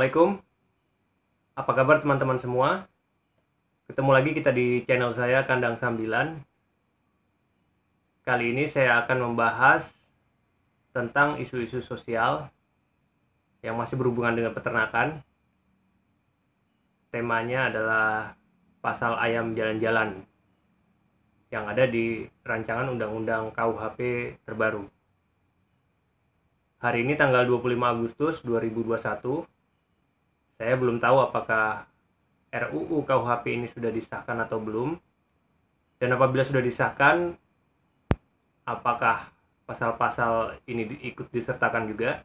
Assalamualaikum. Apa kabar teman-teman semua? Ketemu lagi kita di channel saya Kandang Sambilan. Kali ini saya akan membahas tentang isu-isu sosial yang masih berhubungan dengan peternakan. Temanya adalah pasal ayam jalan-jalan yang ada di rancangan undang-undang KUHP terbaru. Hari ini tanggal 25 Agustus 2021 saya belum tahu apakah RUU KUHP ini sudah disahkan atau belum. Dan apabila sudah disahkan, apakah pasal-pasal ini ikut disertakan juga?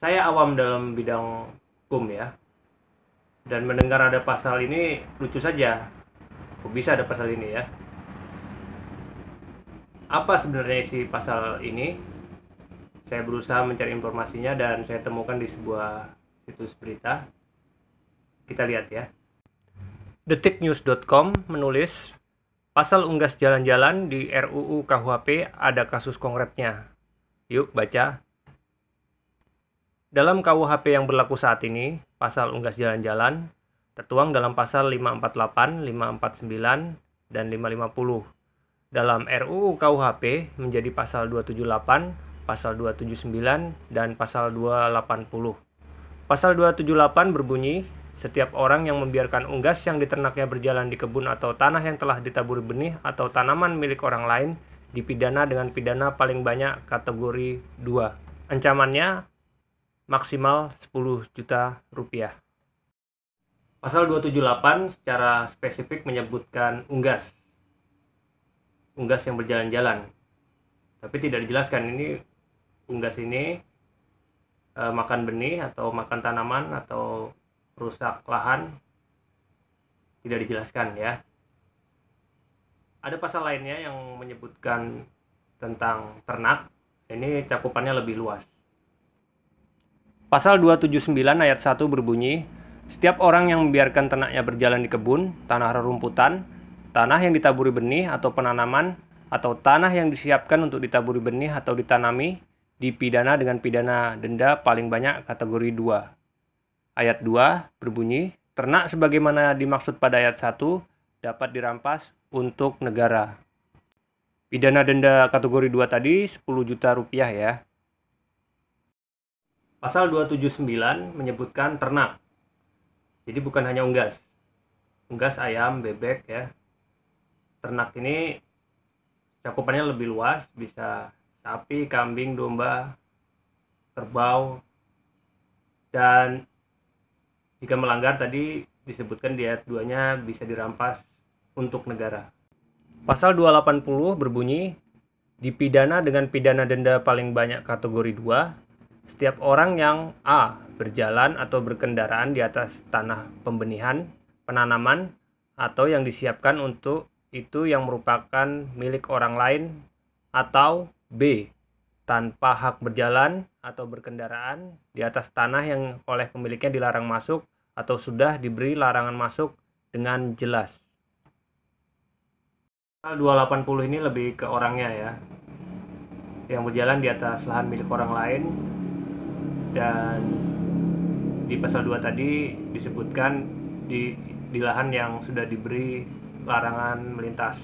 Saya awam dalam bidang hukum ya. Dan mendengar ada pasal ini lucu saja. Kok bisa ada pasal ini ya? Apa sebenarnya isi pasal ini? saya berusaha mencari informasinya dan saya temukan di sebuah situs berita. Kita lihat ya. Detiknews.com menulis, pasal unggas jalan-jalan di RUU KUHP ada kasus konkretnya. Yuk baca. Dalam KUHP yang berlaku saat ini, pasal unggas jalan-jalan tertuang dalam pasal 548, 549, dan 550. Dalam RUU KUHP menjadi pasal 278 pasal 279 dan pasal 280. Pasal 278 berbunyi, setiap orang yang membiarkan unggas yang diternaknya berjalan di kebun atau tanah yang telah ditaburi benih atau tanaman milik orang lain dipidana dengan pidana paling banyak kategori 2. Ancamannya maksimal 10 juta rupiah. Pasal 278 secara spesifik menyebutkan unggas. Unggas yang berjalan-jalan. Tapi tidak dijelaskan ini unggas ini e, makan benih atau makan tanaman atau rusak lahan tidak dijelaskan ya. Ada pasal lainnya yang menyebutkan tentang ternak. Ini cakupannya lebih luas. Pasal 279 ayat 1 berbunyi, setiap orang yang membiarkan ternaknya berjalan di kebun, tanah rerumputan, tanah yang ditaburi benih atau penanaman, atau tanah yang disiapkan untuk ditaburi benih atau ditanami, dipidana dengan pidana denda paling banyak kategori 2. Ayat 2 berbunyi, ternak sebagaimana dimaksud pada ayat 1 dapat dirampas untuk negara. Pidana denda kategori 2 tadi 10 juta rupiah ya. Pasal 279 menyebutkan ternak. Jadi bukan hanya unggas. Unggas ayam, bebek ya. Ternak ini cakupannya lebih luas, bisa sapi, kambing, domba, kerbau, dan jika melanggar tadi disebutkan di ayat 2-nya bisa dirampas untuk negara. Pasal 280 berbunyi, dipidana dengan pidana denda paling banyak kategori 2, setiap orang yang A. berjalan atau berkendaraan di atas tanah pembenihan, penanaman, atau yang disiapkan untuk itu yang merupakan milik orang lain atau B. Tanpa hak berjalan atau berkendaraan di atas tanah yang oleh pemiliknya dilarang masuk atau sudah diberi larangan masuk dengan jelas. 280 ini lebih ke orangnya ya. Yang berjalan di atas lahan milik orang lain dan di pasal 2 tadi disebutkan di di lahan yang sudah diberi larangan melintas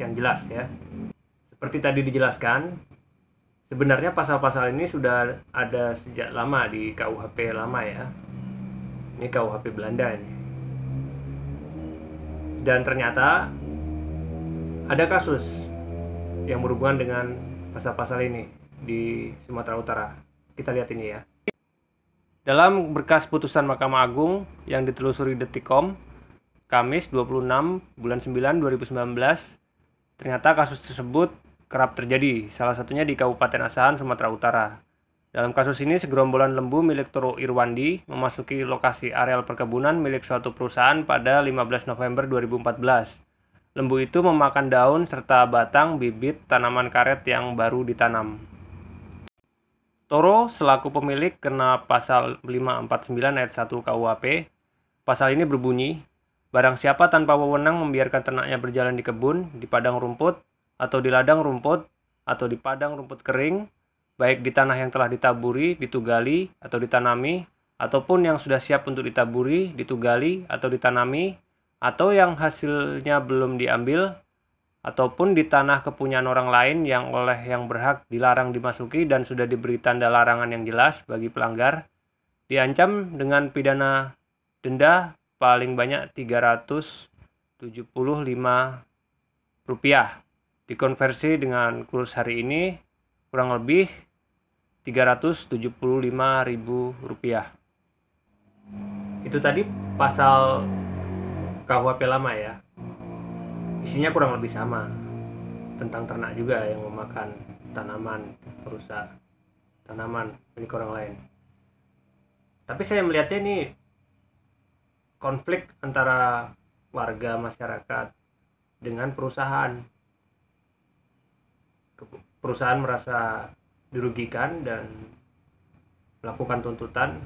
yang jelas ya seperti tadi dijelaskan, sebenarnya pasal-pasal ini sudah ada sejak lama di KUHP lama ya. Ini KUHP Belanda ini. Dan ternyata ada kasus yang berhubungan dengan pasal-pasal ini di Sumatera Utara. Kita lihat ini ya. Dalam berkas putusan Mahkamah Agung yang ditelusuri Detikom, Kamis 26 bulan 9 2019, ternyata kasus tersebut kerap terjadi, salah satunya di Kabupaten Asahan, Sumatera Utara. Dalam kasus ini, segerombolan lembu milik Toro Irwandi memasuki lokasi areal perkebunan milik suatu perusahaan pada 15 November 2014. Lembu itu memakan daun serta batang bibit tanaman karet yang baru ditanam. Toro selaku pemilik kena pasal 549 ayat 1 KUHP. Pasal ini berbunyi, barang siapa tanpa wewenang membiarkan ternaknya berjalan di kebun, di padang rumput, atau di ladang rumput atau di padang rumput kering, baik di tanah yang telah ditaburi, ditugali, atau ditanami, ataupun yang sudah siap untuk ditaburi, ditugali, atau ditanami, atau yang hasilnya belum diambil, ataupun di tanah kepunyaan orang lain yang oleh yang berhak dilarang dimasuki dan sudah diberi tanda larangan yang jelas bagi pelanggar, diancam dengan pidana denda paling banyak 375 rupiah dikonversi dengan kurs hari ini kurang lebih Rp375.000. Itu tadi pasal KUHP lama ya. Isinya kurang lebih sama. Tentang ternak juga yang memakan tanaman, merusak tanaman milik orang lain. Tapi saya melihatnya ini konflik antara warga masyarakat dengan perusahaan perusahaan merasa dirugikan dan melakukan tuntutan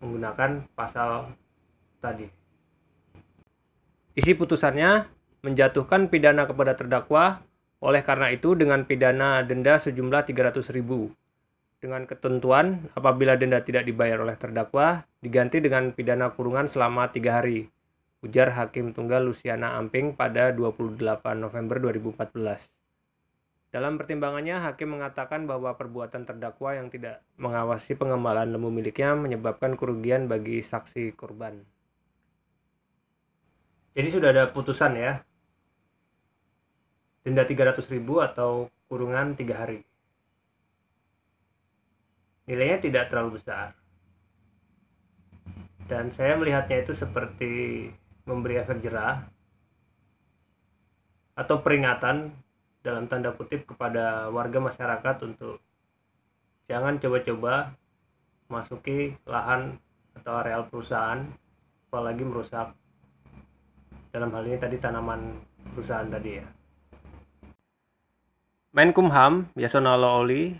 menggunakan pasal tadi. Isi putusannya menjatuhkan pidana kepada terdakwa oleh karena itu dengan pidana denda sejumlah 300.000 dengan ketentuan apabila denda tidak dibayar oleh terdakwa diganti dengan pidana kurungan selama tiga hari ujar Hakim Tunggal Luciana Amping pada 28 November 2014. Dalam pertimbangannya, hakim mengatakan bahwa perbuatan terdakwa yang tidak mengawasi pengembalian lembu miliknya menyebabkan kerugian bagi saksi korban. Jadi sudah ada putusan ya. Denda 300 ribu atau kurungan 3 hari. Nilainya tidak terlalu besar. Dan saya melihatnya itu seperti memberi efek jerah atau peringatan dalam tanda kutip kepada warga masyarakat untuk jangan coba-coba masuki lahan atau areal perusahaan apalagi merusak dalam hal ini tadi tanaman perusahaan tadi ya. Menkumham Yasona Oli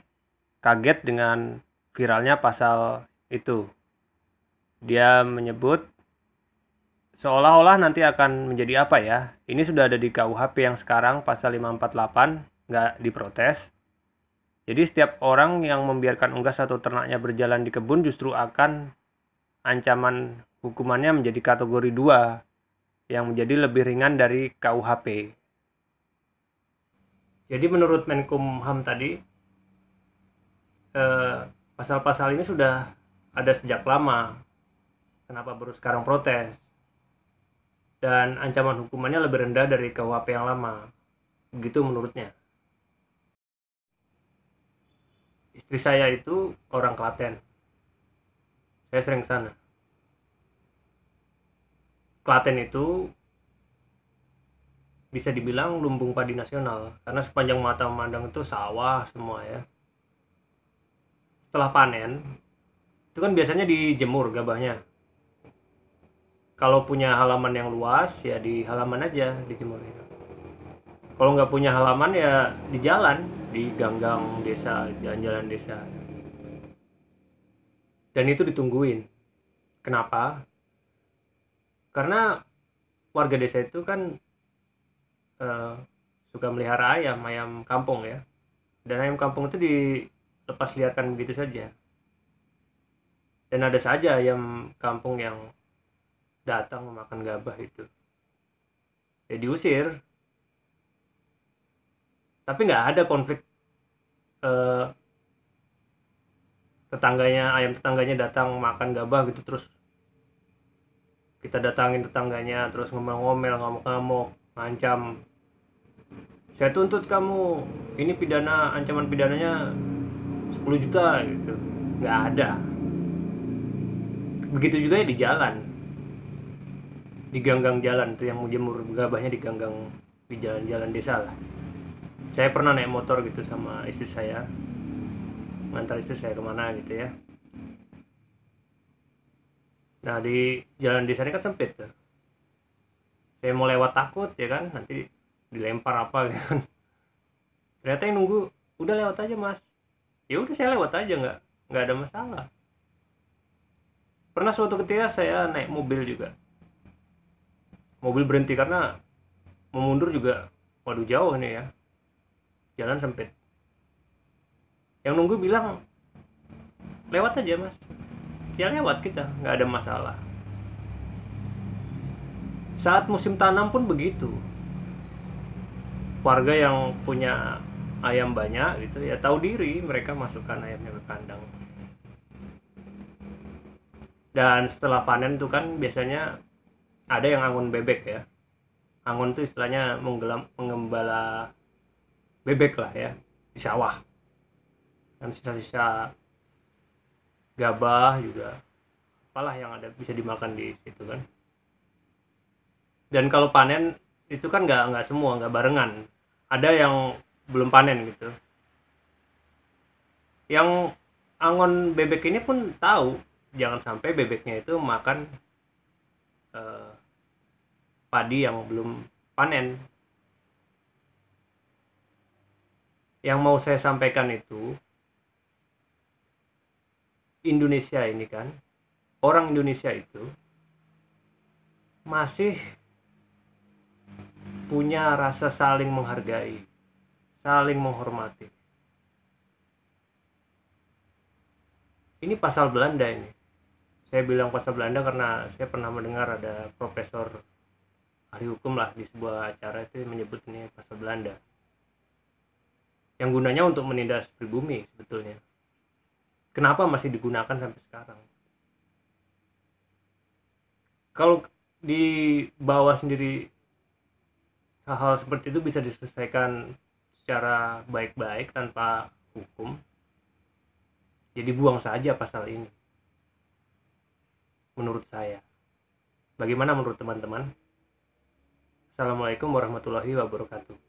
kaget dengan viralnya pasal itu. Dia menyebut seolah-olah nanti akan menjadi apa ya? Ini sudah ada di KUHP yang sekarang pasal 548 nggak diprotes. Jadi setiap orang yang membiarkan unggas atau ternaknya berjalan di kebun justru akan ancaman hukumannya menjadi kategori 2 yang menjadi lebih ringan dari KUHP. Jadi menurut Menkumham tadi eh, pasal-pasal eh, ini sudah ada sejak lama. Kenapa baru sekarang protes? dan ancaman hukumannya lebih rendah dari KUHP yang lama. Begitu menurutnya. Istri saya itu orang Klaten. Saya sering ke sana. Klaten itu bisa dibilang lumbung padi nasional karena sepanjang mata memandang itu sawah semua ya. Setelah panen, itu kan biasanya dijemur gabahnya kalau punya halaman yang luas ya di halaman aja di timur itu kalau nggak punya halaman ya di jalan di ganggang desa jalan-jalan desa dan itu ditungguin kenapa karena warga desa itu kan uh, suka melihara ayam ayam kampung ya dan ayam kampung itu dilepas liarkan begitu saja dan ada saja ayam kampung yang datang memakan gabah itu ya diusir tapi nggak ada konflik eh, tetangganya ayam tetangganya datang makan gabah gitu terus kita datangin tetangganya terus ngomel-ngomel ngamuk-ngamuk ngancam saya tuntut kamu ini pidana ancaman pidananya 10 juta gitu nggak ada begitu juga ya di jalan di ganggang jalan tuh yang jemur gabahnya di ganggang di jalan-jalan desa lah saya pernah naik motor gitu sama istri saya ngantar istri saya kemana gitu ya nah di jalan desa ini kan sempit tuh saya mau lewat takut ya kan nanti dilempar apa gitu kan ternyata yang nunggu udah lewat aja mas ya udah saya lewat aja nggak nggak ada masalah pernah suatu ketika saya naik mobil juga mobil berhenti karena memundur juga waduh jauh nih ya jalan sempit yang nunggu bilang lewat aja mas ya lewat kita nggak ada masalah saat musim tanam pun begitu warga yang punya ayam banyak gitu ya tahu diri mereka masukkan ayamnya ke kandang dan setelah panen tuh kan biasanya ada yang angun bebek ya angun tuh istilahnya menggelam, mengembala bebek lah ya di sawah dan sisa-sisa gabah juga apalah yang ada bisa dimakan di situ kan dan kalau panen itu kan nggak nggak semua nggak barengan ada yang belum panen gitu yang angon bebek ini pun tahu jangan sampai bebeknya itu makan Eh, padi yang belum panen. Yang mau saya sampaikan itu Indonesia ini kan orang Indonesia itu masih punya rasa saling menghargai, saling menghormati. Ini pasal Belanda ini saya bilang bahasa Belanda karena saya pernah mendengar ada profesor ahli hukum lah di sebuah acara itu menyebut ini bahasa Belanda yang gunanya untuk menindas pribumi sebetulnya kenapa masih digunakan sampai sekarang kalau di bawah sendiri hal-hal seperti itu bisa diselesaikan secara baik-baik tanpa hukum jadi ya buang saja pasal ini menurut saya. Bagaimana menurut teman-teman? Assalamualaikum warahmatullahi wabarakatuh.